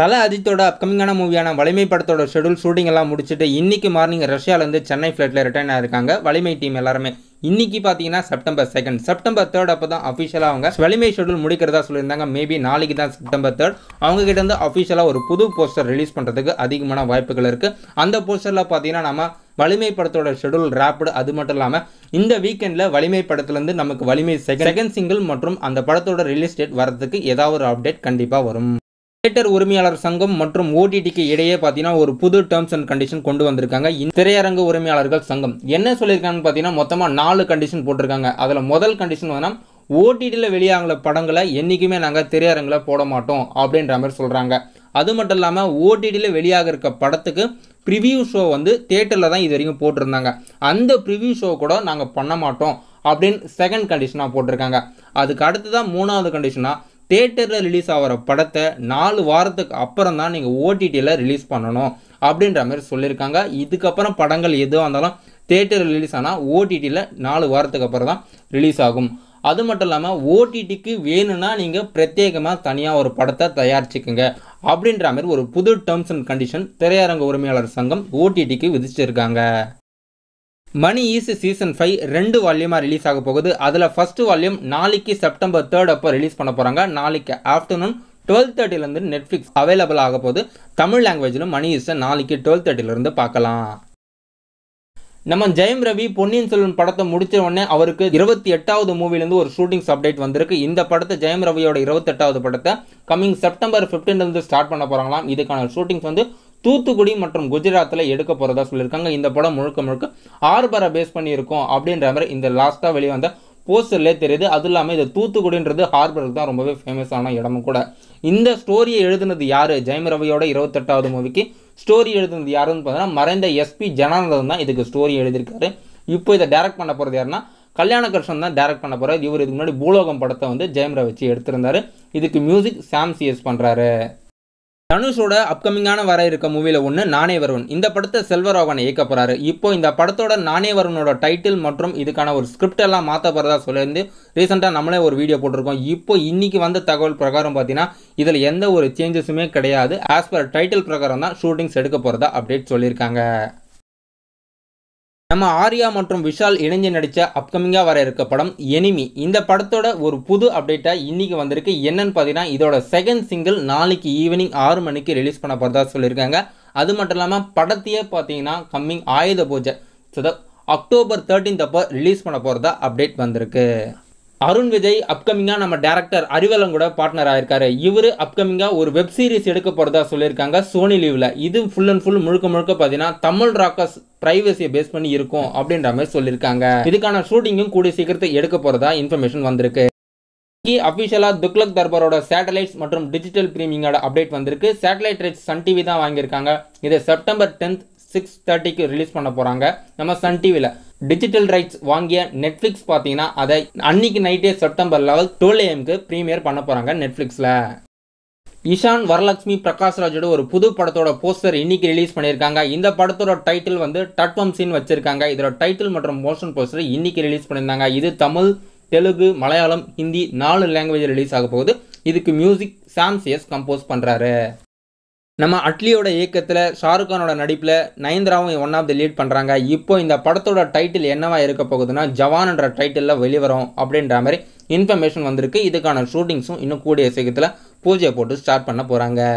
தல அஜித்தோட அப்கமிங்கான மூவியான வலிமை படத்தோட ஷெடியூல் ஷூட்டிங் எல்லாம் முடிச்சுட்டு இன்னைக்கு மார்னிங் ரஷ்யாவிலேருந்து சென்னை ஃப்ளைட்டில் ரிட்டர்ன் ஆயிருக்காங்க வலிமை டீம் எல்லாருமே இன்னைக்கு பார்த்தீங்கன்னா செப்டம்பர் செகண்ட் செப்டம்பர் தேர்ட் அப்போ தான் அஃபிஷியலாக அவங்க வலிமை ஷெடியூல் முடிக்கிறதா சொல்லியிருந்தாங்க மேபி நாளைக்கு தான் செப்டம்பர் தேர்ட் கிட்ட இருந்து அஃபிஷியலாக ஒரு புது போஸ்டர் ரிலீஸ் பண்ணுறதுக்கு அதிகமான வாய்ப்புகள் இருக்குது அந்த போஸ்டரில் பார்த்தீங்கன்னா நம்ம வலிமை படத்தோட ஷெடியூல் ரேப்டு அது மட்டும் இல்லாமல் இந்த வீக்கெண்டில் வலிமை படத்துலேருந்து நமக்கு வலிமை செகண்ட் செகண்ட் சிங்கிள் மற்றும் அந்த படத்தோட ரிலீஸ் டேட் வரதுக்கு ஏதாவது ஒரு அப்டேட் கண்டிப்பாக வரும் தியேட்டர் உரிமையாளர் சங்கம் மற்றும் ஓடிடிக்கு இடையே பார்த்தீங்கன்னா ஒரு புது டேர்ம்ஸ் அண்ட் கண்டிஷன் கொண்டு வந்திருக்காங்க திரையரங்கு உரிமையாளர்கள் சங்கம் என்ன சொல்லியிருக்காங்கன்னு பார்த்தீங்கன்னா மொத்தமாக நாலு கண்டிஷன் போட்டிருக்காங்க அதில் முதல் கண்டிஷன் வந்து ஓடிடியில் வெளியாகிற படங்களை என்றைக்குமே நாங்கள் திரையரங்கில் போட மாட்டோம் அப்படின்ற மாதிரி சொல்கிறாங்க அது மட்டும் இல்லாமல் ஓடிடியில் வெளியாக இருக்க படத்துக்கு ப்ரிவியூ ஷோ வந்து தேட்டரில் தான் இது வரைக்கும் போட்டிருந்தாங்க அந்த ப்ரிவியூ ஷோ கூட நாங்கள் பண்ண மாட்டோம் அப்படின்னு செகண்ட் கண்டிஷனாக போட்டிருக்காங்க அதுக்கு அடுத்து தான் மூணாவது கண்டிஷனாக தேட்டரில் ரிலீஸ் ஆகிற படத்தை நாலு வாரத்துக்கு அப்புறம் தான் நீங்கள் ஓடிடியில் ரிலீஸ் பண்ணணும் அப்படின்ற மாதிரி சொல்லியிருக்காங்க இதுக்கப்புறம் படங்கள் எதுவாக இருந்தாலும் தேட்டரில் ரிலீஸ் ஆனால் ஓடிடியில் நாலு வாரத்துக்கு அப்புறம் தான் ரிலீஸ் ஆகும் அது மட்டும் இல்லாமல் ஓடிடிக்கு வேணும்னா நீங்கள் பிரத்யேகமாக தனியாக ஒரு படத்தை தயாரிச்சுக்குங்க அப்படின்ற மாதிரி ஒரு புது டேர்ம்ஸ் அண்ட் கண்டிஷன் திரையரங்க உரிமையாளர் சங்கம் ஓடிடிக்கு விதிச்சிருக்காங்க மணி ஈஸ் சீசன் ஃபைவ் ரெண்டு வால்யூமாக ரிலீஸ் ஆக போகுது அதில் ஃபஸ்ட்டு வால்யூம் நாளைக்கு செப்டம்பர் தேர்ட் அப்போ ரிலீஸ் பண்ண போகிறாங்க நாளைக்கு ஆஃப்டர்நூன் டுவெல் தேர்ட்டிலேருந்து நெட்ஃப்ளிக்ஸ் அவைலபிள் ஆக போகுது தமிழ் லாங்குவேஜிலும் மணி ஈஸை நாளைக்கு டுவெல் தேர்ட்டிலேருந்து பார்க்கலாம் நம்ம ஜெயம் ரவி பொன்னியின் செல்வன் படத்தை முடிச்ச உடனே அவருக்கு இருபத்தி எட்டாவது மூவிலேருந்து ஒரு ஷூட்டிங்ஸ் அப்டேட் வந்திருக்கு இந்த படத்தை ஜெயம் ரவியோட இருபத்தெட்டாவது படத்தை கம்மிங் செப்டம்பர் ஃபிஃப்டீன்லேருந்து ஸ்டார்ட் பண்ண போகிறாங்களாம் இதுக்கான ஷூட்டிங்ஸ் வந்து தூத்துக்குடி மற்றும் குஜராத்தில் எடுக்க போகிறதா சொல்லியிருக்காங்க இந்த படம் முழுக்க முழுக்க ஹார்பரை பேஸ் பண்ணியிருக்கோம் அப்படின்ற மாதிரி இந்த லாஸ்ட்டாக வெளியே வந்த போஸ்டர்லேயே தெரியுது அதுவும் இல்லாமல் இது தூத்துக்குடின்றது ஹார்பருக்கு தான் ரொம்பவே ஃபேமஸான இடமும் கூட இந்த ஸ்டோரியை எழுதுனது யார் ஜெயம் ரவியோட இருபத்தெட்டாவது மூவிக்கு ஸ்டோரி எழுதுனது யாருன்னு பார்த்தீங்கன்னா மறைந்த எஸ்பி ஜனானந்தன் தான் இதுக்கு ஸ்டோரி எழுதியிருக்காரு இப்போ இதை டேரக்ட் பண்ண போகிறது யாருன்னா கல்யாண கிருஷ்ணன் தான் டேரக்ட் பண்ண போகிறார் இவர் இதுக்கு முன்னாடி பூலோகம் படத்தை வந்து ஜெயம் ரவி வச்சு எடுத்திருந்தார் இதுக்கு மியூசிக் சாம் சிஎஸ் பண்ணுறாரு தனுஷோட அப்கமிங்கான வர இருக்க மூவியில் ஒன்று நானே வருவன் இந்த படத்தை செல்வராகவன் இயக்க போகிறாரு இப்போ இந்த படத்தோட நானே வருவனோட டைட்டில் மற்றும் இதுக்கான ஒரு ஸ்கிரிப்ட் எல்லாம் மாற்ற போகிறதா சொல்லியிருந்து ரீசெண்டாக நம்மளே ஒரு வீடியோ போட்டிருக்கோம் இப்போ இன்னைக்கு வந்த தகவல் பிரகாரம் பார்த்தீங்கன்னா இதில் எந்த ஒரு சேஞ்சஸுமே கிடையாது ஆஸ் பர் டைட்டில் பிரகாரம் தான் ஷூட்டிங்ஸ் எடுக்க போகிறதா அப்டேட் சொல்லியிருக்காங்க நம்ம ஆர்யா மற்றும் விஷால் இணைஞ்சு நடித்த அப்கமிங்காக வர இருக்க படம் எனிமி இந்த படத்தோட ஒரு புது அப்டேட்டாக இன்றைக்கி வந்திருக்கு என்னன்னு பார்த்தீங்கன்னா இதோட செகண்ட் சிங்கிள் நாளைக்கு ஈவினிங் ஆறு மணிக்கு ரிலீஸ் பண்ண போகிறதா சொல்லியிருக்காங்க அது மட்டும் இல்லாமல் படத்தையே பார்த்தீங்கன்னா coming Ayudha Puja so October thirteenth அப்போ ரிலீஸ் பண்ண போகிறதா அப்டேட் வந்திருக்கு அருண் விஜய் அப்கமிங்காக நம்ம டேரக்டர் அறிவலம் கூட பார்ட்னர் ஆயிருக்காரு இவர் அப்கமிங்காக ஒரு வெப் சீரிஸ் எடுக்க போகிறதா சொல்லியிருக்காங்க சோனி லீவில் இது ஃபுல் அண்ட் ஃபுல் முழுக்க முழுக்க பார்த்தீங்கன்னா தமிழ் ராக்கர்ஸ் பிரைவசியை பேஸ் பண்ணி இருக்கும் அப்படின்ற மாதிரி சொல்லியிருக்காங்க இதுக்கான ஷூட்டிங்கும் கூடிய சீக்கிரத்தை எடுக்க போகிறதா இன்ஃபர்மேஷன் வந்திருக்கு இன்னைக்கு அஃபிஷியலாக துக்லக் தர்பாரோட சேட்டலைட்ஸ் மற்றும் டிஜிட்டல் ப்ரீமியங்கோட அப்டேட் வந்திருக்கு சேட்டலைட் ரைட்ஸ் சன் டிவி தான் வாங்கியிருக்காங்க இதை செப்டம்பர் டென்த் சிக்ஸ் தேர்ட்டிக்கு ரிலீஸ் பண்ண போகிறாங்க நம்ம சன் டிவியில் டிஜிட்டல் ரைட்ஸ் வாங்கிய நெட்ஃப்ளிக்ஸ் பார்த்தீங்கன்னா அதை அன்னைக்கு நைட்டே செப்டம்பர் லெவல் டுவெல் ஏஎம்க்கு ப்ரீமியர் பண்ண போகிறாங்க நெட்ஃப்ளிக்ஸில் இஷான் வரலட்சுமி பிரகாஷ்ராஜோட ஒரு புது படத்தோட போஸ்டர் இன்னைக்கு ரிலீஸ் பண்ணியிருக்காங்க இந்த படத்தோட டைட்டில் வந்து சீன் வச்சிருக்காங்க இதோட டைட்டில் மற்றும் மோஷன் போஸ்டர் இன்னைக்கு ரிலீஸ் பண்ணியிருந்தாங்க இது தமிழ் தெலுங்கு மலையாளம் ஹிந்தி நாலு லாங்குவேஜ் ரிலீஸ் ஆக போகுது இதுக்கு மியூசிக் சாம்சியஸ் கம்போஸ் பண்ணுறாரு நம்ம அட்லியோட இயக்கத்தில் ஷாருக்கானோட நடிப்பில் நயன்தராவும் ஒன் ஆஃப் தி லீட் பண்ணுறாங்க இப்போ இந்த படத்தோட டைட்டில் என்னவா இருக்க போகுதுன்னா ஜவான்ன்ற டைட்டிலில் வெளிவரும் அப்படின்ற மாதிரி இன்ஃபர்மேஷன் வந்திருக்கு இதுக்கான ஷூட்டிங்ஸும் இன்னும் கூடிய சீக்கிரத்தில் பூஜையை போட்டு ஸ்டார்ட் பண்ண போகிறாங்க